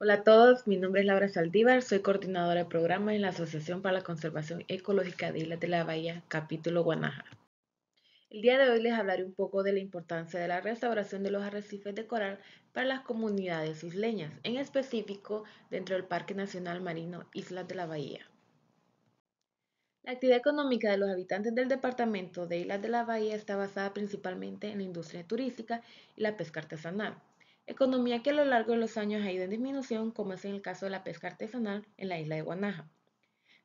Hola a todos, mi nombre es Laura Saldívar, soy coordinadora de programa en la Asociación para la Conservación Ecológica de Islas de la Bahía, capítulo Guanaja. El día de hoy les hablaré un poco de la importancia de la restauración de los arrecifes de coral para las comunidades isleñas, en específico dentro del Parque Nacional Marino Islas de la Bahía. La actividad económica de los habitantes del departamento de Islas de la Bahía está basada principalmente en la industria turística y la pesca artesanal economía que a lo largo de los años ha ido en disminución, como es en el caso de la pesca artesanal en la isla de Guanaja,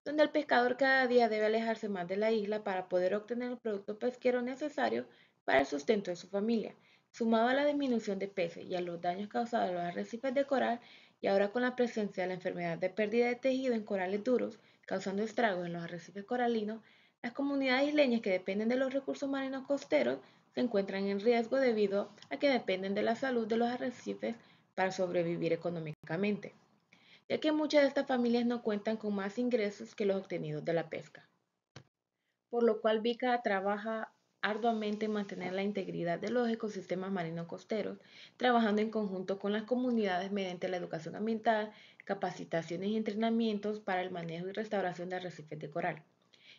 donde el pescador cada día debe alejarse más de la isla para poder obtener el producto pesquero necesario para el sustento de su familia, sumado a la disminución de peces y a los daños causados a los arrecifes de coral y ahora con la presencia de la enfermedad de pérdida de tejido en corales duros, causando estragos en los arrecifes coralinos, las comunidades isleñas que dependen de los recursos marinos costeros se encuentran en riesgo debido a que dependen de la salud de los arrecifes para sobrevivir económicamente, ya que muchas de estas familias no cuentan con más ingresos que los obtenidos de la pesca. Por lo cual Vica trabaja arduamente en mantener la integridad de los ecosistemas marinos costeros, trabajando en conjunto con las comunidades mediante la educación ambiental, capacitaciones y entrenamientos para el manejo y restauración de arrecifes de coral.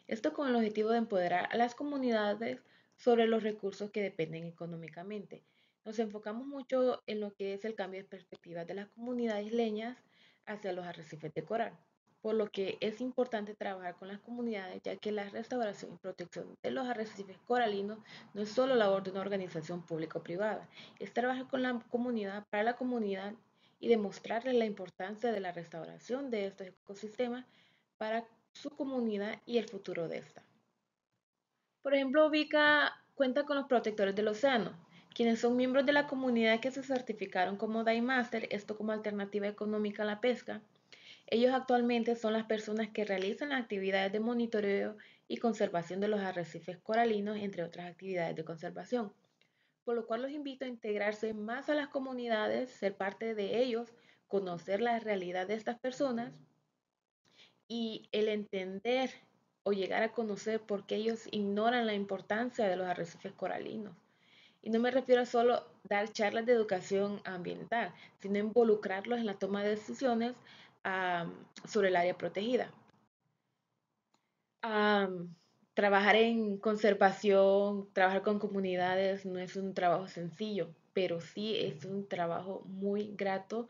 Esto con el objetivo de empoderar a las comunidades sobre los recursos que dependen económicamente. Nos enfocamos mucho en lo que es el cambio de perspectiva de las comunidades leñas hacia los arrecifes de coral, por lo que es importante trabajar con las comunidades, ya que la restauración y protección de los arrecifes coralinos no es solo labor de una organización pública o privada, es trabajar con la comunidad, para la comunidad y demostrarles la importancia de la restauración de estos ecosistemas para su comunidad y el futuro de esta. Por ejemplo, ubica cuenta con los protectores del océano, quienes son miembros de la comunidad que se certificaron como master, esto como alternativa económica a la pesca. Ellos actualmente son las personas que realizan las actividades de monitoreo y conservación de los arrecifes coralinos, entre otras actividades de conservación. Por lo cual los invito a integrarse más a las comunidades, ser parte de ellos, conocer la realidad de estas personas y el entender o llegar a conocer por qué ellos ignoran la importancia de los arrecifes coralinos. Y no me refiero a solo dar charlas de educación ambiental, sino involucrarlos en la toma de decisiones sobre el área protegida. trabajar en conservación, trabajar con comunidades no es un trabajo sencillo, pero sí es un trabajo muy grato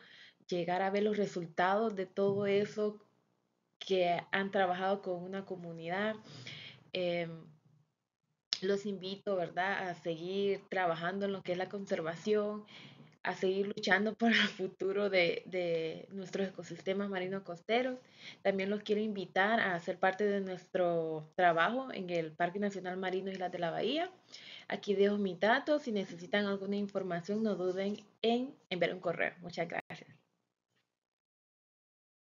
llegar a ver los resultados de todo eso que han trabajado con una comunidad. Em, los invito, ¿verdad?, a seguir trabajando en lo que es la conservación, a seguir luchando por el futuro de, nuestros ecosistemas marinos costeros. También los quiero invitar a hacer parte de nuestro trabajo en el Parque Nacional Marino Islas de la Bahía. Aquí dejo mi dato. Si necesitan alguna información, no duden en enviar un correo. Muchas gracias.